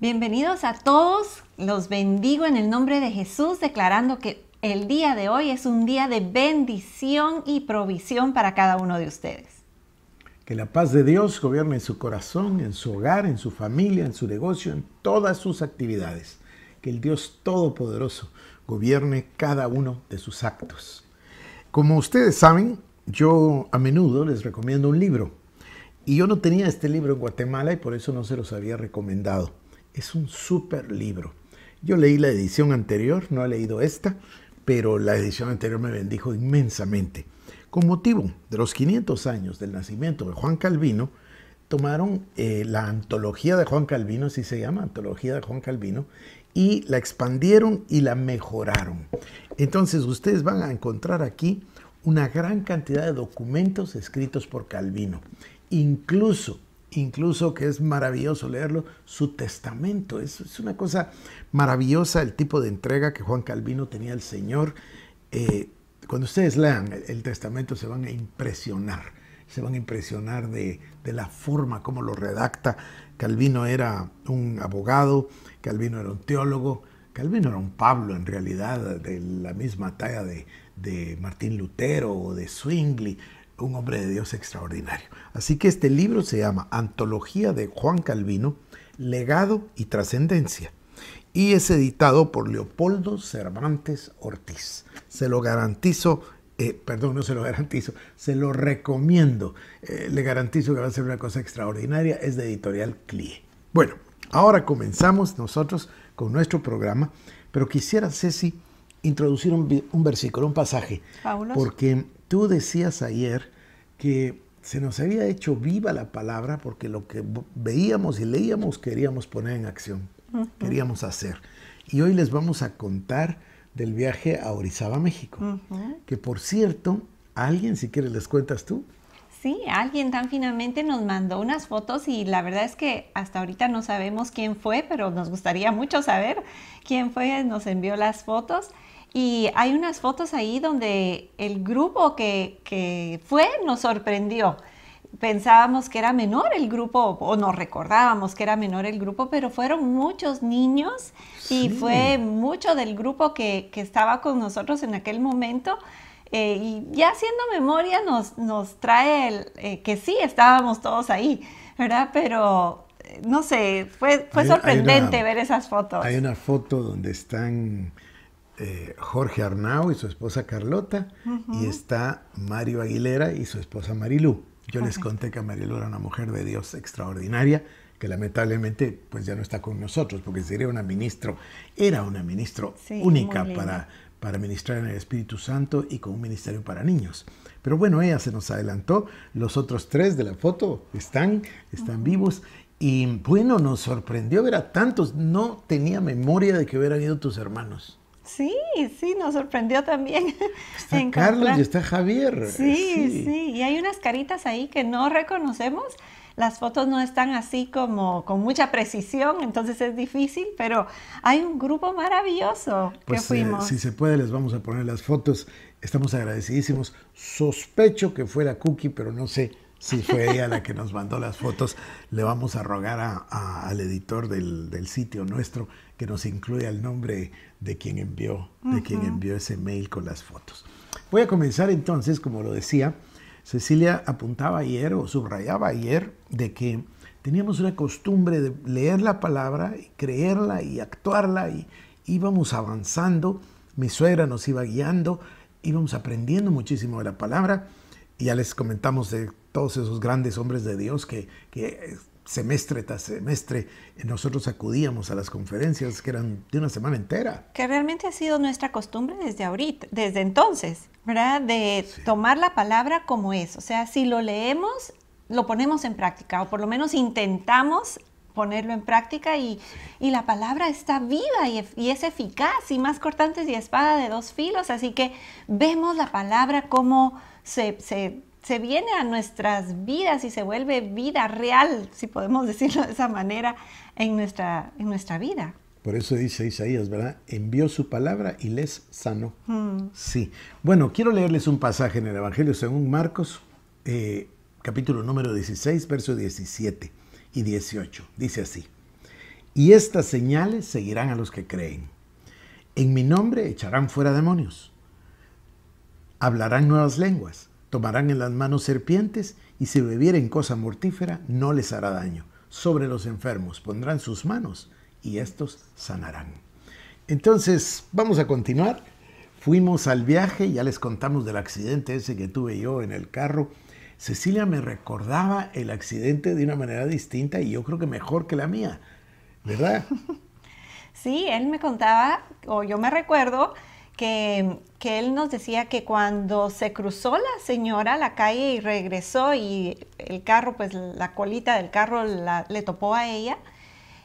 Bienvenidos a todos, los bendigo en el nombre de Jesús, declarando que el día de hoy es un día de bendición y provisión para cada uno de ustedes. Que la paz de Dios gobierne en su corazón, en su hogar, en su familia, en su negocio, en todas sus actividades. Que el Dios Todopoderoso gobierne cada uno de sus actos. Como ustedes saben, yo a menudo les recomiendo un libro. Y yo no tenía este libro en Guatemala y por eso no se los había recomendado. Es un súper libro. Yo leí la edición anterior, no he leído esta, pero la edición anterior me bendijo inmensamente. Con motivo de los 500 años del nacimiento de Juan Calvino, tomaron eh, la antología de Juan Calvino, así se llama, antología de Juan Calvino, y la expandieron y la mejoraron. Entonces ustedes van a encontrar aquí una gran cantidad de documentos escritos por Calvino. Incluso incluso que es maravilloso leerlo, su testamento. Es, es una cosa maravillosa el tipo de entrega que Juan Calvino tenía al Señor. Eh, cuando ustedes lean el, testamento se van a impresionar, se van a impresionar de, la forma como lo redacta. Calvino era un abogado, Calvino era un teólogo, Calvino era un Pablo en realidad, de la misma talla de, de Martín Lutero o de swingley un hombre de Dios extraordinario. Así que este libro se llama Antología de Juan Calvino, Legado y Trascendencia. Y es editado por Leopoldo Cervantes Ortiz. Se lo garantizo, eh, perdón, no se lo garantizo, se lo recomiendo. Eh, le garantizo que va a ser una cosa extraordinaria. Es de editorial CLIE. Bueno, ahora comenzamos nosotros con nuestro programa, pero quisiera, Ceci, introducir un, versículo, un pasaje. Porque Tú decías ayer que se nos había hecho viva la palabra porque lo que veíamos y leíamos queríamos poner en acción, queríamos hacer. Y hoy les vamos a contar del viaje a Orizaba, México. Que por cierto, alguien, si quieres, les cuentas tú. Sí, alguien tan finalmente nos mandó unas fotos y la verdad es que hasta ahorita no sabemos quién fue, pero nos gustaría mucho saber quién fue, nos envió las fotos y hay unas fotos ahí donde el grupo que, fue nos sorprendió. Pensábamos que era menor el grupo, o nos recordábamos que era menor el grupo, pero fueron muchos niños y fue mucho del grupo que, estaba con nosotros en aquel momento. Eh, y ya haciendo memoria nos, nos trae eh, que sí estábamos todos ahí, ¿verdad? Pero eh, no sé, fue, fue sorprendente ver esas fotos. Hay una foto donde están eh, Jorge Arnau y su esposa Carlota, y está Mario Aguilera y su esposa Marilú. Yo les conté que Marilú era una mujer de Dios extraordinaria, que lamentablemente pues ya no está con nosotros, porque sería una ministro, era una ministro única para, para ministrar en el Espíritu Santo y con un ministerio para niños. Pero bueno, ella se nos adelantó, los otros tres de la foto están, están vivos. Y bueno, nos sorprendió ver a tantos. No tenía memoria de que hubieran ido tus hermanos. Sí, sí, nos sorprendió también. Está Carlos y está Javier. Eh, sí, sí, y hay unas caritas ahí que no reconocemos. Las fotos no están así como con mucha precisión, entonces es difícil, pero hay un grupo maravilloso que pues, eh, fuimos. si se puede, les vamos a poner las fotos. Estamos agradecidísimos. Sospecho que fue la Cookie, pero no sé si fue ella la que nos mandó las fotos. Le vamos a rogar al editor del, sitio nuestro que nos incluya el nombre de quien envió, quien envió ese mail con las fotos. Voy a comenzar entonces, como lo decía, Cecilia apuntaba ayer o subrayaba ayer de que teníamos una costumbre de leer la palabra, y creerla y actuarla y íbamos avanzando. Mi suegra nos iba guiando, íbamos aprendiendo muchísimo de la palabra y ya les comentamos de todos esos grandes hombres de Dios que, eh, semestre tras semestre eh, nosotros acudíamos a las conferencias que eran de una semana entera. Que realmente ha sido nuestra costumbre desde ahorita, desde entonces, ¿verdad? De tomar la palabra como es. O sea, si lo leemos, lo ponemos en práctica, o por lo menos intentamos ponerlo en práctica y, la palabra está viva y, y, es eficaz y más cortantes y espada de dos filos. Así que vemos la palabra como se, viene a nuestras vidas y se vuelve vida real, si podemos decirlo de esa manera, en nuestra, en nuestra vida. Por eso dice Isaías, ¿verdad? Envió su palabra y les sanó. Mm. Sí. Bueno, quiero leerles un pasaje en el Evangelio según Marcos, eh, capítulo número 16, versos 17 y 18. Dice así. Y estas señales seguirán a los que creen. En mi nombre echarán fuera demonios hablarán nuevas lenguas, tomarán en las manos serpientes, y si bebieren cosa mortífera no les hará daño. Sobre los enfermos pondrán sus manos, y estos sanarán. Entonces, vamos a continuar. Fuimos al viaje, ya les contamos del accidente ese que tuve yo en el carro. Cecilia me recordaba el accidente de una manera distinta y yo creo que mejor que la mía, ¿verdad? Sí, él me contaba, o yo me recuerdo, que, él nos decía que cuando se cruzó la señora la calle y regresó y el carro, pues la colita del carro le topó a ella,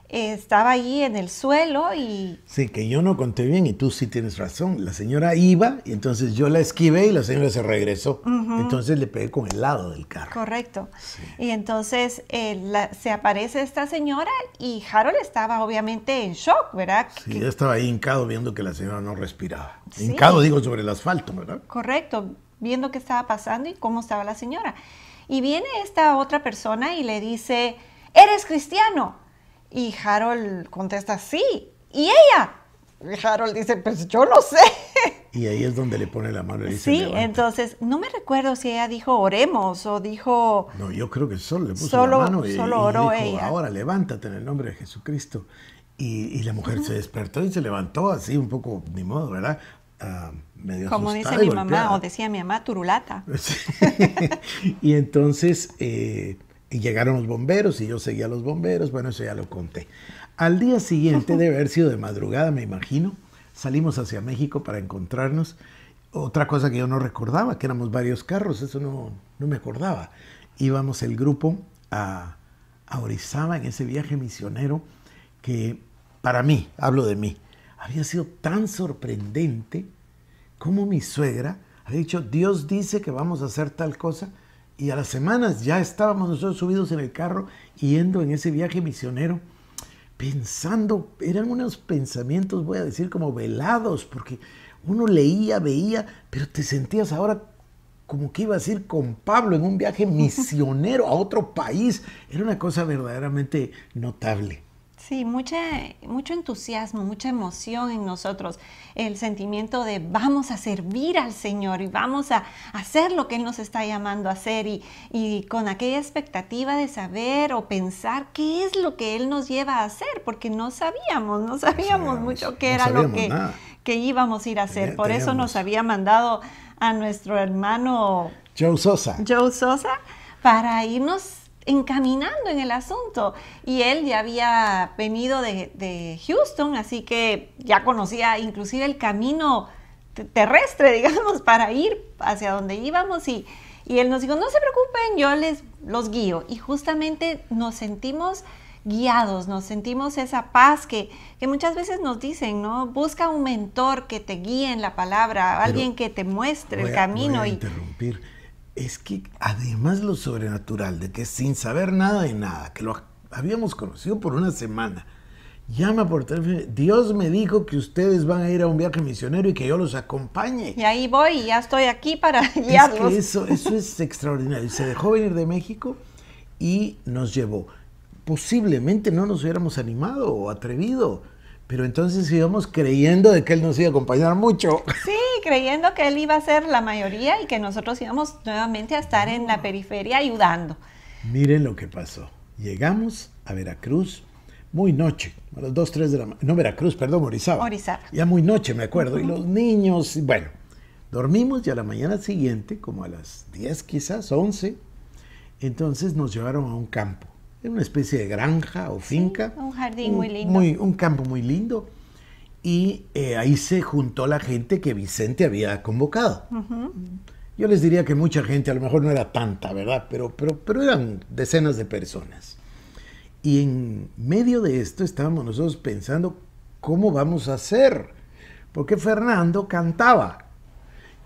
estaba ahí en el suelo y... Sí, que yo no conté bien y tú sí tienes razón. La señora iba y entonces yo la esquivé y la señora se regresó. Entonces le pegué con el lado del carro. Correcto. Y entonces eh, se aparece esta señora y Harold estaba obviamente en shock, ¿verdad? Sí, ya estaba ahí hincado viendo que la señora no respiraba. Hincado, digo, sobre el asfalto, ¿verdad? Correcto, viendo qué estaba pasando y cómo estaba la señora. Y viene esta otra persona y le dice, eres cristiano. Y Harold contesta, sí. ¿Y ella? Y Harold dice, pues yo no sé. Y ahí es donde le pone la mano y dice, Sí, entonces, no me recuerdo si ella dijo oremos o dijo... No, yo creo que solo le puso la mano y, solo oró dijo, ella. ahora levántate en el nombre de Jesucristo. Y, la mujer se despertó y se levantó así un poco, ni modo, ¿verdad? Ah, Como dice mi mamá, o decía mi mamá, turulata. y entonces... Eh, y llegaron los bomberos y yo seguía a los bomberos, bueno, eso ya lo conté. Al día siguiente, de haber sido de madrugada, me imagino, salimos hacia México para encontrarnos. Otra cosa que yo no recordaba, que éramos varios carros, eso no, me acordaba. Íbamos el grupo a, a Orizaba en ese viaje misionero que para mí, hablo de mí, había sido tan sorprendente como mi suegra ha dicho, Dios dice que vamos a hacer tal cosa y a las semanas ya estábamos nosotros subidos en el carro yendo en ese viaje misionero, pensando, eran unos pensamientos, voy a decir, como velados, porque uno leía, veía, pero te sentías ahora como que ibas a ir con Pablo en un viaje misionero a otro país. Era una cosa verdaderamente notable. Sí, mucha, mucho entusiasmo, mucha emoción en nosotros, el sentimiento de vamos a servir al Señor y vamos a hacer lo que Él nos está llamando a hacer y, con aquella expectativa de saber o pensar qué es lo que Él nos lleva a hacer, porque no sabíamos, no sabíamos, mucho qué era lo que, que, íbamos a ir a hacer. Por eso nos había mandado a nuestro hermano Joe Sosa. Joe Sosa para irnos encaminando en el asunto. Y él ya había venido de, Houston, así que ya conocía inclusive el camino terrestre, digamos, para ir hacia donde íbamos y, y él nos dijo, no se preocupen, yo les los guío. Y justamente nos sentimos guiados, nos sentimos esa paz que, que muchas veces nos dicen, ¿no? Busca un mentor que te guíe en la palabra, alguien que te muestre el camino. y es que además lo sobrenatural de que sin saber nada de nada, que lo habíamos conocido por una semana, llama por teléfono, Dios me dijo que ustedes van a ir a un viaje misionero y que yo los acompañe. Y ahí voy, y ya estoy aquí para guiarlos. Es eso, eso es extraordinario. Se dejó venir de México y nos llevó. Posiblemente no nos hubiéramos animado o atrevido. Pero entonces íbamos creyendo de que él nos iba a acompañar mucho. Sí, creyendo que él iba a ser la mayoría y que nosotros íbamos nuevamente a estar en la periferia ayudando. Miren lo que pasó. Llegamos a Veracruz muy noche, a las 2, 3 de la mañana. No, Veracruz, perdón, Morizaba. Morizaba. Ya muy noche, me acuerdo. Y los niños, bueno, dormimos y a la mañana siguiente, como a las 10 quizás, 11, entonces nos llevaron a un campo. Era una especie de granja o finca. un jardín muy lindo. un campo muy lindo y eh, ahí se juntó la gente que Vicente había convocado. Yo les diría que mucha gente, a lo mejor no era tanta, ¿verdad? Pero, pero, pero eran decenas de personas. Y en medio de esto estábamos nosotros pensando, ¿cómo vamos a hacer? Porque Fernando cantaba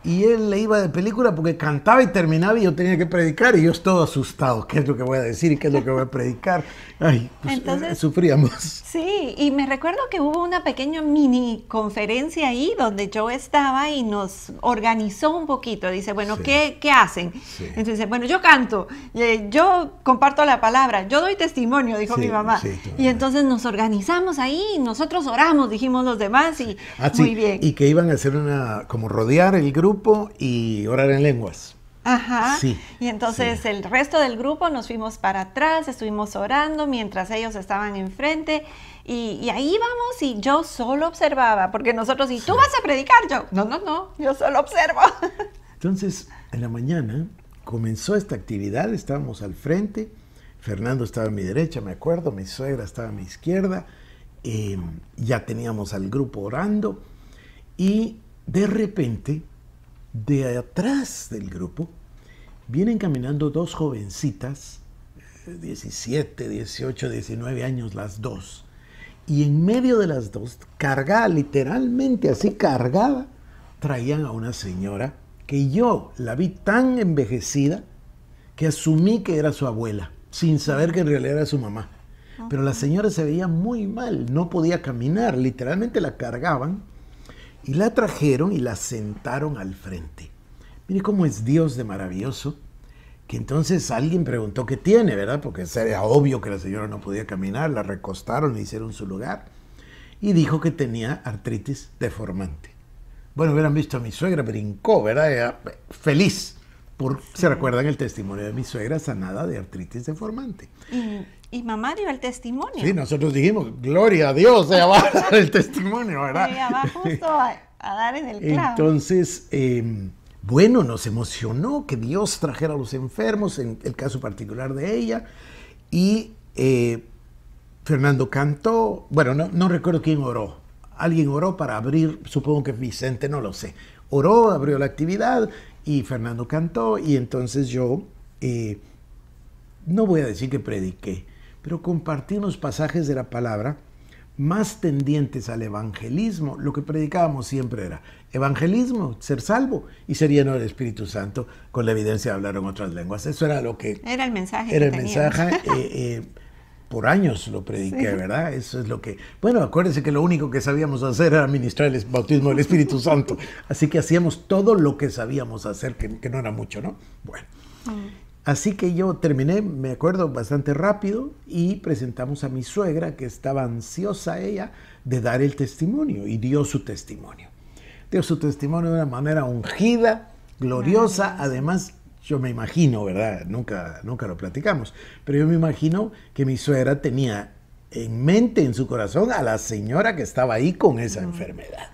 y él le iba de película porque cantaba y terminaba y yo tenía que predicar y yo estaba asustado, qué es lo que voy a decir y qué es lo que voy a predicar. Ay, pues, Entonces, eh, sufríamos. Sí, y me recuerdo que hubo una pequeña mini conferencia ahí donde yo estaba y nos organizó un poquito. Dice, bueno, ¿qué, ¿qué, hacen? Entonces, bueno, yo canto, eh, yo comparto la palabra, yo doy testimonio, dijo mi mamá. y entonces nos organizamos ahí, nosotros oramos, dijimos los demás y ah, muy bien. Y que iban a hacer una, como rodear el grupo y orar en lenguas. Ajá. Sí, y entonces el resto del grupo nos fuimos para atrás, estuvimos orando mientras ellos estaban enfrente y, ahí vamos y yo solo observaba, porque nosotros, y tú vas a predicar, yo, no, no, no, yo solo observo. Entonces, en la mañana comenzó esta actividad, estábamos al frente, Fernando estaba a mi derecha, me acuerdo, mi suegra estaba a mi izquierda, eh, ya teníamos al grupo orando y de repente de atrás del grupo vienen caminando dos jovencitas, 17, 18, 19 años las dos. Y en medio de las dos, cargada, literalmente así cargada, traían a una señora que yo la vi tan envejecida que asumí que era su abuela, sin saber que en realidad era su mamá. Pero la señora se veía muy mal, no podía caminar, literalmente la cargaban y la trajeron y la sentaron al frente. Mire cómo es Dios de maravilloso. Que entonces alguien preguntó qué tiene, ¿verdad? Porque era obvio que la señora no podía caminar, la recostaron, le hicieron su lugar. Y dijo que tenía artritis deformante. Bueno, hubieran visto a mi suegra, brincó, ¿verdad? Era feliz. Por, se recuerdan el testimonio de mi suegra sanada de artritis deformante. Y, mamá dio el testimonio. Sí, nosotros dijimos, gloria a Dios, ella va a dar el testimonio, ¿verdad? Ella va justo a, dar en el clavo. Entonces, em, bueno, nos emocionó que Dios trajera a los enfermos, en el caso particular de ella, y eh, Fernando cantó, bueno, no, no recuerdo quién oró, alguien oró para abrir, supongo que Vicente, no lo sé, oró, abrió la actividad y Fernando cantó y entonces yo, eh, no voy a decir que prediqué, pero compartí unos pasajes de la palabra más tendientes al evangelismo. Lo que predicábamos siempre era evangelismo, ser salvo y ser lleno del Espíritu Santo con la evidencia de hablar en otras lenguas. Eso era lo que... Era el mensaje. Era el mensaje. Eh, eh, por años lo prediqué, ¿verdad? Eso es lo que... Bueno, acuérdense que lo único que sabíamos hacer era ministrar el bautismo del Espíritu Santo. Así que hacíamos todo lo que sabíamos hacer, que, que no era mucho, ¿no? Bueno. Mm. Así que yo terminé, me acuerdo, bastante rápido y presentamos a mi suegra, que estaba ansiosa ella de dar el testimonio y dio su testimonio. Dio su testimonio de una manera ungida, gloriosa, además yo me imagino, ¿verdad? Nunca, nunca lo platicamos, pero yo me imagino que mi suegra tenía en mente, en su corazón, a la señora que estaba ahí con esa enfermedad.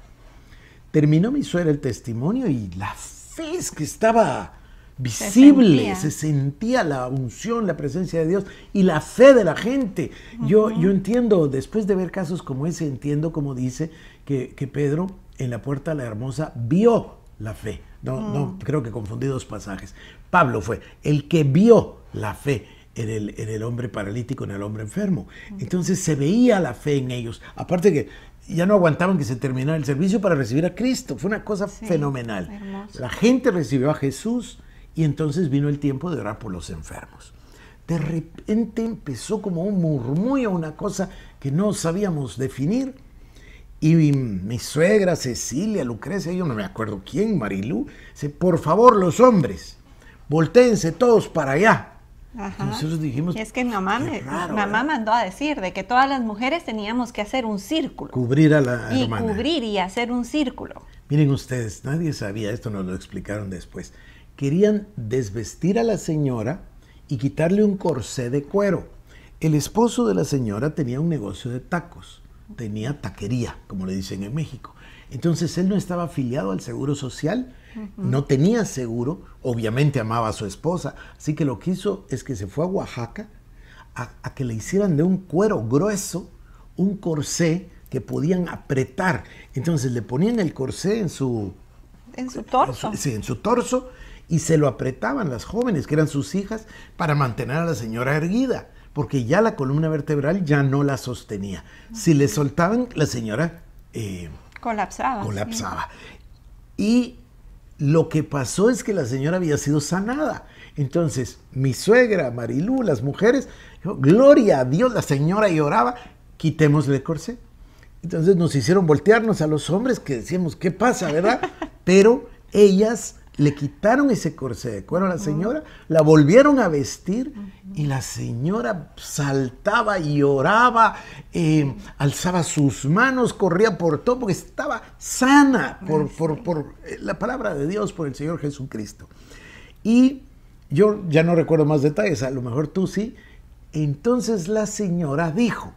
Terminó mi suegra el testimonio y la fe es que estaba visible, se sentía. la unción, la presencia de Dios y la fe de la gente. yo, yo entiendo, después de ver casos como ese, entiendo como dice que, que Pedro en la puerta de la hermosa vio la fe, no, mm. creo que confundí dos pasajes. Pablo fue el que vio la fe en el, hombre paralítico, en el hombre enfermo. Entonces se veía la fe en ellos. Aparte que ya no aguantaban que se terminara el servicio para recibir a Cristo. Fue una cosa fenomenal. La gente recibió a Jesús y entonces vino el tiempo de orar por los enfermos. De repente empezó como un murmullo, una cosa que no sabíamos definir y mi, suegra, Cecilia, Lucrecia, yo no me acuerdo quién, Marilú, dice, por favor, los hombres, volteense todos para allá. Nosotros dijimos. es que mamá, mandó a decir de que todas las mujeres teníamos que hacer un círculo. Cubrir a la y Cubrir y hacer un círculo. Miren ustedes, nadie sabía, esto nos lo explicaron después. Querían desvestir a la señora y quitarle un corsé de cuero. El esposo de la señora tenía un negocio de tacos tenía taquería, como le dicen en México. Entonces él no estaba afiliado al Seguro Social, no tenía seguro, obviamente amaba a su esposa, así que lo que hizo es que se fue a Oaxaca a, que le hicieran de un cuero grueso un corsé que podían apretar. Entonces le ponían el corsé en su... En su torso. en su torso y se lo apretaban las jóvenes, que eran sus hijas, para mantener a la señora erguida porque ya la columna vertebral ya no la sostenía. Si le soltaban, la señora... Eh, colapsaba. Colapsaba. Y lo que pasó es que la señora había sido sanada. Entonces, mi suegra, Marilú, las mujeres, gloria a Dios, la señora lloraba, quitémosle el corsé. Entonces nos hicieron voltearnos a los hombres que decíamos, ¿qué pasa, verdad? Pero ellas le quitaron ese corsé de cuero a la señora, la volvieron a vestir y la señora saltaba y lloraba, eh, alzaba sus manos, corría por todo, porque estaba sana por, por, por eh, la palabra de Dios, por el Señor Jesucristo. Y yo ya no recuerdo más detalles, a lo mejor tú sí. Entonces la señora dijo,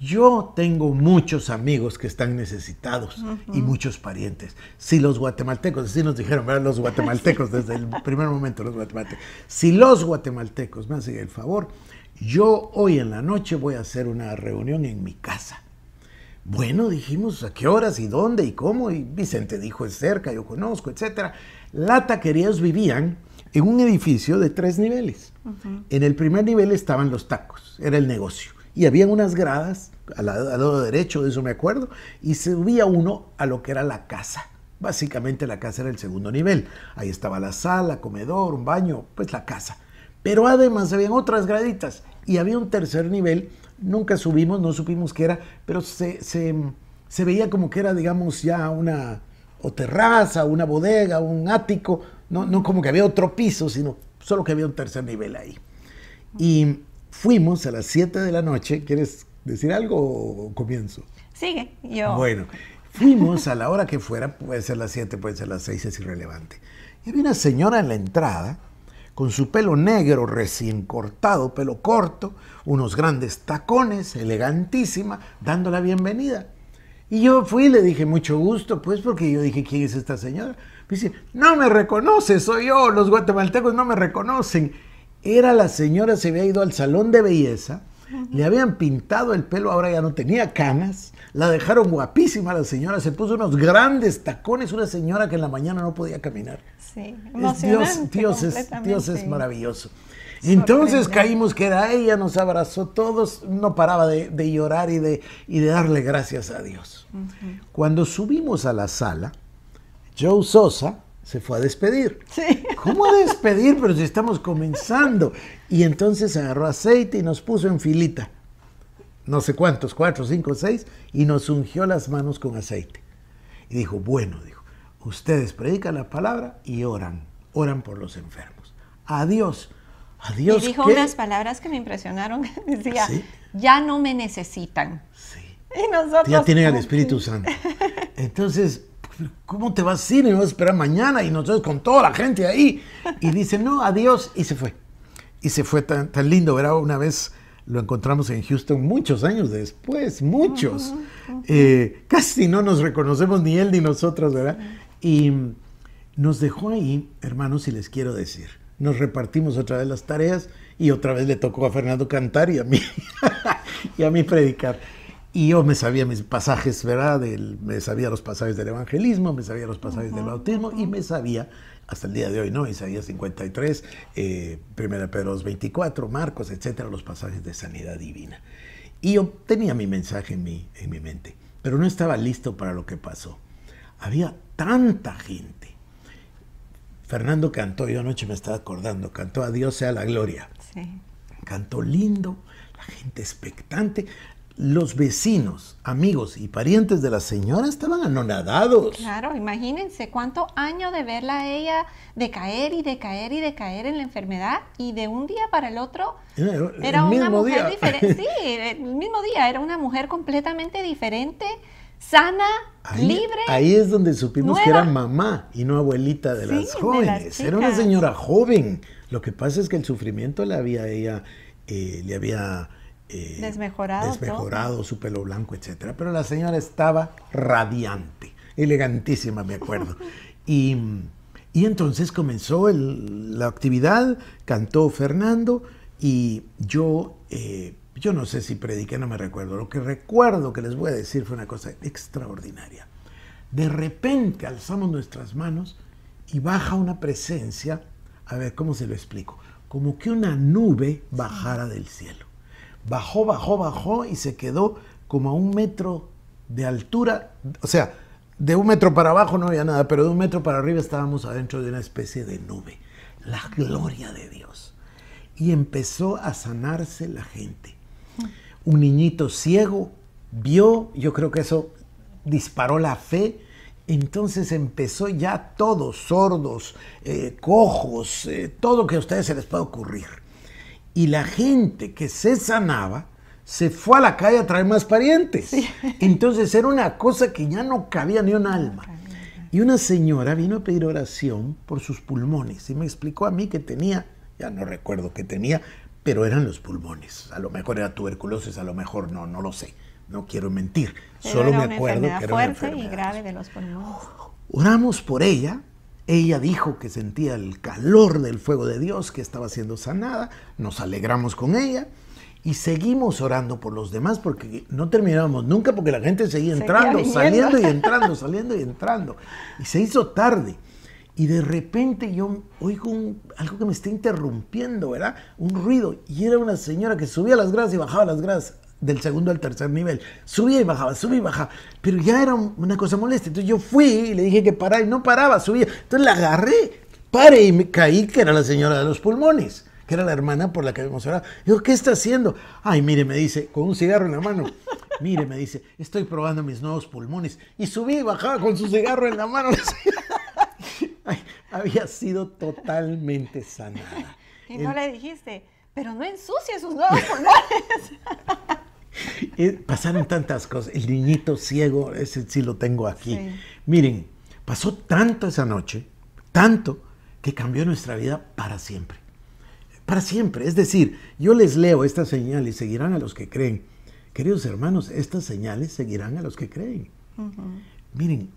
yo tengo muchos amigos que están necesitados y muchos parientes. Si los guatemaltecos, así nos dijeron, Los guatemaltecos, desde el primer momento los guatemaltecos. Si los guatemaltecos me hacen el favor, yo hoy en la noche voy a hacer una reunión en mi casa. Bueno, dijimos a qué horas y dónde y cómo, y Vicente dijo es cerca, yo conozco, etc. La taquerías vivían en un edificio de tres niveles. En el primer nivel estaban los tacos, era el negocio y habían unas gradas al lado, derecho, de eso me acuerdo, y subía uno a lo que era la casa. Básicamente la casa era el segundo nivel. Ahí estaba la sala, comedor, un baño, pues la casa. Pero además habían otras graditas y había un tercer nivel. Nunca subimos, no supimos qué era, pero se, se, se veía como que era, digamos, ya una o terraza, una bodega, un ático. No, no como que había otro piso, sino solo que había un tercer nivel ahí. Y fuimos a las 7 de la noche. ¿Quieres decir algo o comienzo? Sigue, yo. Bueno, fuimos a la hora que fuera, puede ser las 7, puede ser las 6, es irrelevante. Y había una señora en la entrada con su pelo negro recién cortado, pelo corto, unos grandes tacones, elegantísima, dando la bienvenida. Y yo fui y le dije, mucho gusto, pues, porque yo dije, ¿quién es esta señora? Y dice, no me reconoce, soy yo, los guatemaltecos no me reconocen. Era la señora, se había ido al salón de belleza, le habían pintado el pelo, ahora ya no tenía canas, la dejaron guapísima la señora, se puso unos grandes tacones, una señora que en la mañana no podía caminar. Sí, Dios, Dios, es, Dios es maravilloso. Entonces caímos que era ella, nos abrazó todos, no paraba de, llorar y de, de darle gracias a Dios. Cuando subimos a la sala, Joe Sosa, se fue a despedir. Sí. ¿Cómo a despedir? Pero si estamos comenzando. Y entonces agarró aceite y nos puso en filita. No sé cuántos, cuatro, cinco, seis, y nos ungió las manos con aceite. Y dijo, bueno, dijo, ustedes predican la palabra y oran, oran por los enfermos. Adiós. Adiós. Y dijo unas palabras que me impresionaron. Decía, ya no me necesitan. Sí. Y nosotros. Ya tienen al Espíritu Santo. Entonces, ¿cómo te vas a ir? Y vas a esperar mañana y nosotros con toda la gente ahí. Y dice, no, adiós, y se fue. Y se fue tan, lindo, ¿verdad? Una vez lo encontramos en Houston muchos años después, muchos. Eh, casi no nos reconocemos ni él ni nosotros, ¿verdad? Y nos dejó ahí, hermanos, y les quiero decir, nos repartimos otra vez las tareas y otra vez le tocó a Fernando cantar y a mí, y a mí predicar. Y yo me sabía mis pasajes, ¿verdad? me sabía los pasajes del evangelismo, me sabía los pasajes del bautismo y me sabía, hasta el día de hoy, ¿no? Isaías 53, eh, 1 Pedro 24, Marcos, etcétera, los pasajes de sanidad divina. Y yo tenía mi mensaje en mi, en mi mente, pero no estaba listo para lo que pasó. Había tanta gente. Fernando cantó, yo anoche me estaba acordando, cantó A Dios sea la gloria. Cantó lindo, la gente expectante los vecinos, amigos y parientes de la señora estaban anonadados. Claro, imagínense cuánto año de verla a ella decaer y decaer y decaer en la enfermedad y de un día para el otro eh, eh, era, una mujer diferente. Sí, el mismo día era una mujer completamente diferente, sana, libre. Ahí es donde supimos que era mamá y no abuelita de las jóvenes. era una señora joven. Lo que pasa es que el sufrimiento eh, le había ella le había eh, desmejorado, su pelo blanco, etc. Pero la señora estaba radiante, elegantísima, me acuerdo. y, entonces comenzó la actividad, cantó Fernando y yo, eh, yo no sé si prediqué, no me recuerdo. Lo que recuerdo que les voy a decir fue una cosa extraordinaria. De repente alzamos nuestras manos y baja una presencia, a ver cómo se lo explico, como que una nube bajara del cielo bajó, bajó, bajó y se quedó como a un metro de altura. O sea, de un metro para abajo no había nada, pero de un metro para arriba estábamos adentro de una especie de nube. La gloria de Dios. Y empezó a sanarse la gente. Un niñito ciego vio, yo creo que eso disparó la fe. Entonces empezó ya todos sordos, eh, cojos, eh, todo que a ustedes se les pueda ocurrir. Y la gente que se sanaba se fue a la calle a traer más parientes. Entonces era una cosa que ya no cabía ni un alma. Y una señora vino a pedir oración por sus pulmones y me explicó a mí que tenía, ya no recuerdo qué tenía, pero eran los pulmones. A lo mejor era tuberculosis, a lo mejor no, no lo sé. No quiero mentir. Solo me acuerdo que era fuerte y grave de los pulmones. Oramos por ella ella dijo que sentía el calor del fuego de Dios, que estaba siendo sanada. Nos alegramos con ella y seguimos orando por los demás porque no terminábamos nunca porque la gente seguía entrando, saliendo y entrando, saliendo y entrando. Y se hizo tarde. Y de repente yo oigo algo que me está interrumpiendo, ¿verdad? Un ruido. Y era una señora que subía las gradas y bajaba las gradas del segundo al tercer nivel. Subía y bajaba, subía y bajaba. Pero ya era una cosa molesta. Entonces yo fui y le dije que parara y no paraba, subía. Entonces la agarré, pare y me caí, que era la señora de los pulmones, que era la hermana por la que habíamos hablado. Digo, ¿qué está haciendo? Ay, mire, me dice, con un cigarro en la mano. Mire, me dice, estoy probando mis nuevos pulmones. Y subía y bajaba con su cigarro en la mano. había sido totalmente sanada. Y no le dijiste, pero no ensucie sus nuevos pulmones. Eh, pasaron tantas cosas. El niñito ciego, ese sí lo tengo aquí. Miren, pasó tanto esa noche, tanto, que cambió nuestra vida para siempre. Para siempre. Es decir, yo les leo estas señales, seguirán a los que creen. Queridos hermanos, estas señales seguirán a los que creen. Miren,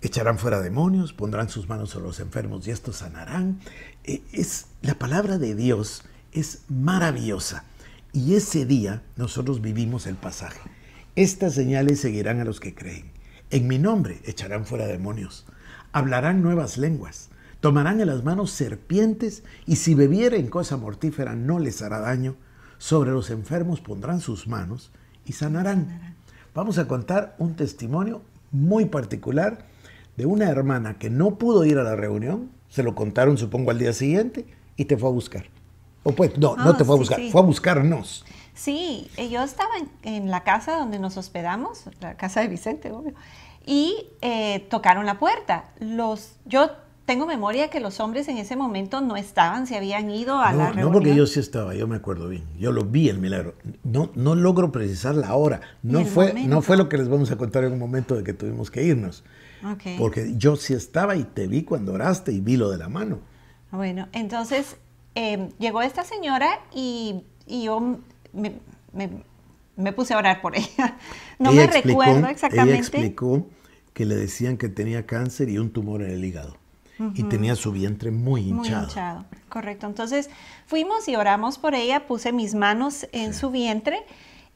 echarán fuera demonios, pondrán sus manos sobre los enfermos y estos sanarán. Eh, es, la palabra de Dios es maravillosa. Y ese día nosotros vivimos el pasaje. Estas señales seguirán a los que creen. En mi nombre echarán fuera demonios. Hablarán nuevas lenguas. Tomarán en las manos serpientes y si bebieren cosa mortífera no les hará daño. Sobre los enfermos pondrán sus manos y sanarán. Vamos a contar un testimonio muy particular de una hermana que no pudo ir a la reunión. Se lo contaron supongo al día siguiente y te fue a buscar pues, no, no ah, te fue a buscar, fue a buscarnos. Sí, eh, yo estaba en, la casa donde nos hospedamos, la casa de Vicente, obvio, y eh, tocaron la puerta. Los, yo tengo memoria que los hombres en ese momento no estaban, se habían ido a la reunión. No, porque yo sí estaba, yo me acuerdo bien. Yo lo vi el milagro. No, no logro precisar la hora. No fue, no fue lo que les vamos a contar en un momento de que tuvimos que irnos. Porque yo sí estaba y te vi cuando oraste y vi lo de la mano. Bueno, entonces Em, llegó esta señora y, yo me, puse a orar por ella. No me recuerdo exactamente. Ella explicó que le decían que tenía cáncer y un tumor en el hígado. Y tenía su vientre muy hinchado. correcto. Entonces fuimos y oramos por ella, puse mis manos en su vientre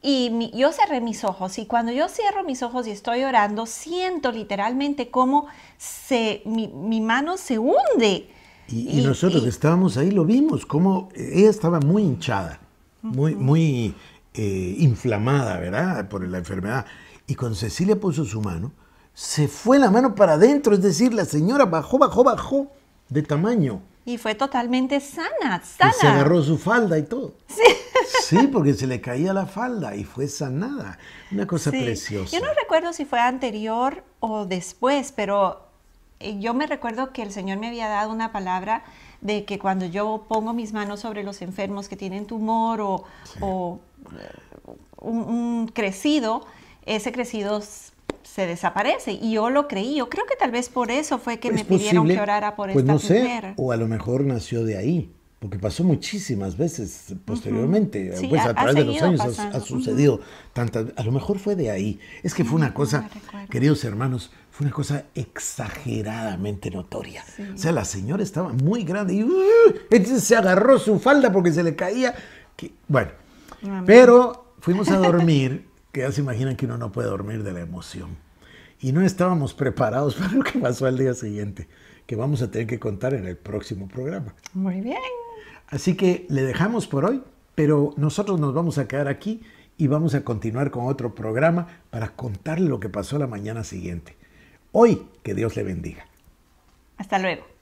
y yo cerré mis ojos y cuando yo cierro mis ojos y estoy orando, siento literalmente cómo mi mano se hunde y, nosotros que estábamos ahí lo vimos, como eh, ella estaba muy hinchada, muy, muy eh, inflamada, ¿verdad? Por la enfermedad. Y cuando Cecilia puso su mano, se fue la mano para adentro, es decir, la señora bajó, bajó, bajó de tamaño. Y fue totalmente sana, sana. se agarró su falda y todo. Sí. Sí, porque se le caía la falda y fue sanada. Una cosa preciosa. Yo no recuerdo si fue anterior o después, pero eh, yo me recuerdo que el Señor me había dado una palabra de que cuando yo pongo mis manos sobre los enfermos que tienen tumor o, eh, un, crecido, ese crecido se desaparece. Y yo lo creí. Yo creo que tal vez por eso fue que me pidieron que orara por pues esta no mujer. O a lo mejor nació de ahí que pasó muchísimas veces posteriormente, pues, a, través de los años ha, sucedido tantas, a lo mejor fue de ahí. Es que fue una cosa, queridos hermanos, fue una cosa exageradamente notoria. O sea, la señora estaba muy grande y ¡uh! entonces se agarró su falda porque se le caía. bueno, pero fuimos a dormir, que ya se imaginan que uno no puede dormir de la emoción. Y no estábamos preparados para lo que pasó al día siguiente, que vamos a tener que contar en el próximo programa. Muy bien. Así que le dejamos por hoy, pero nosotros nos vamos a quedar aquí y vamos a continuar con otro programa para contarle lo que pasó la mañana siguiente. Hoy, que Dios le bendiga. Hasta luego.